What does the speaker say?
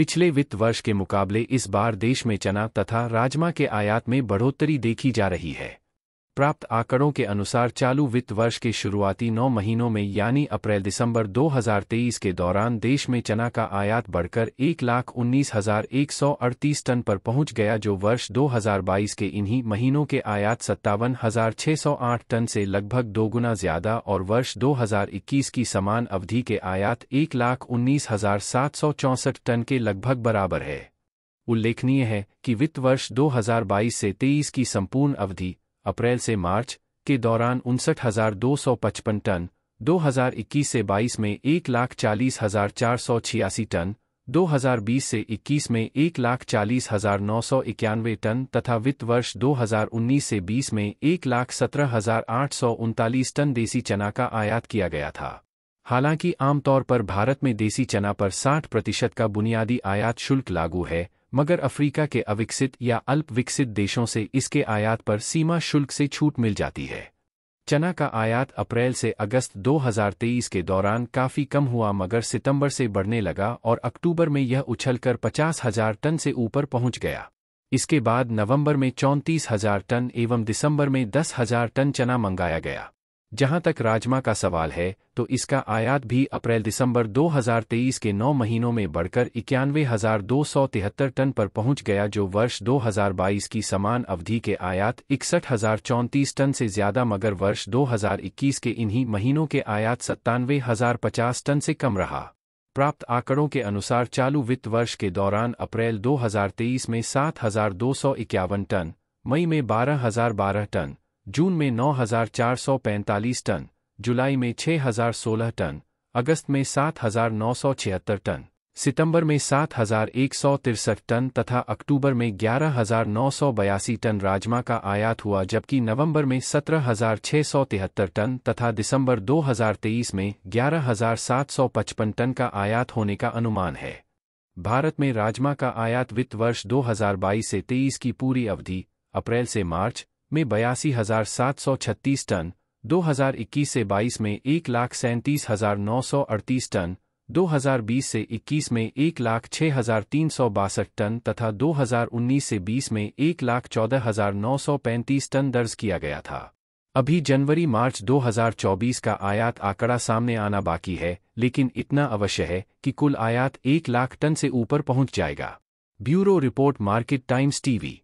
पिछले वित्त वर्ष के मुकाबले इस बार देश में चना तथा राजमा के आयात में बढ़ोतरी देखी जा रही है प्राप्त आंकड़ों के अनुसार चालू वित्त वर्ष के शुरुआती नौ महीनों में यानी अप्रैल दिसंबर 2023 के दौरान देश में चना का आयात बढ़कर एक लाख उन्नीस हजार एक सौ अड़तीस टन पर पहुंच गया जो वर्ष 2022 के इन्हीं महीनों के आयात सत्तावन हजार छह सौ आठ टन से लगभग दोगुना ज्यादा और वर्ष 2021 की समान अवधि के आयात एक लाख उन्नीस हजार सात सौ चौसठ टन के लगभग बराबर है उल्लेखनीय है कि वित्त वर्ष 2022 से 23 की संपूर्ण अवधि अप्रैल से मार्च के दौरान उनसठ टन 2021 से 22 में एक लाख चालीस हजार चार सौ छियासी टन 2020 से 21 में एक लाख चालीस हजार नौ सौ इक्यानवे टन तथा वित्त वर्ष 2019 से 20 में एक लाख सत्रह हजार आठ सौ उनतालीस टन देसी चना का आयात किया गया था हालांकि आमतौर पर भारत में देसी चना पर 60 प्रतिशत का बुनियादी आयात शुल्क लागू है मगर अफ्रीका के अविकसित या अल्प विकसित देशों से इसके आयात पर सीमा शुल्क से छूट मिल जाती है चना का आयात अप्रैल से अगस्त 2023 के दौरान काफी कम हुआ मगर सितंबर से बढ़ने लगा और अक्टूबर में यह उछलकर पचास हजार टन से ऊपर पहुंच गया इसके बाद नवंबर में चौंतीस हजार टन एवं दिसंबर में दस हजार टन चना मंगाया गया जहां तक राजमा का सवाल है तो इसका आयात भी अप्रैल दिसंबर 2023 के नौ महीनों में बढ़कर इक्यानवे हजार दो सौ तिहत्तर टन पर पहुंच गया जो वर्ष 2022 की समान अवधि के आयात इकसठ हजार चौंतीस टन से ज्यादा मगर वर्ष 2021 के इन्हीं महीनों के आयात सत्तानवे हजार पचास टन से कम रहा प्राप्त आंकड़ों के अनुसार चालू वित्त वर्ष के दौरान अप्रैल 2023 में सात हजार दो सौ इक्यावन टन मई में बारह हजार बारह टन जून में 9,445 टन जुलाई में 6,016 टन अगस्त में 7,976 टन सितंबर में सात टन तथा अक्टूबर में ग्यारह टन राजमा का आयात हुआ जबकि नवंबर में 17,673 टन तथा दिसंबर 2023 में 11,755 टन का आयात होने का अनुमान है भारत में राजमा का आयात वित्त वर्ष 2022 से 23 की पूरी अवधि अप्रैल से मार्च में बयासी हजार सात सौ छत्तीस टन 2021 से 22 में एक लाख सैंतीस हजार नौ सौ अड़तीस टन 2020 से 21 में एक लाख छह हजार तीन सौ बासठ टन तथा 2019 से 20 में एक लाख चौदह हजार नौ सौ पैंतीस टन दर्ज किया गया था अभी जनवरी मार्च 2024 का आयात आंकड़ा सामने आना बाकी है लेकिन इतना अवश्य है कि कुल आयात एक लाख टन से ऊपर पहुंच जाएगा bureau report Market Times TV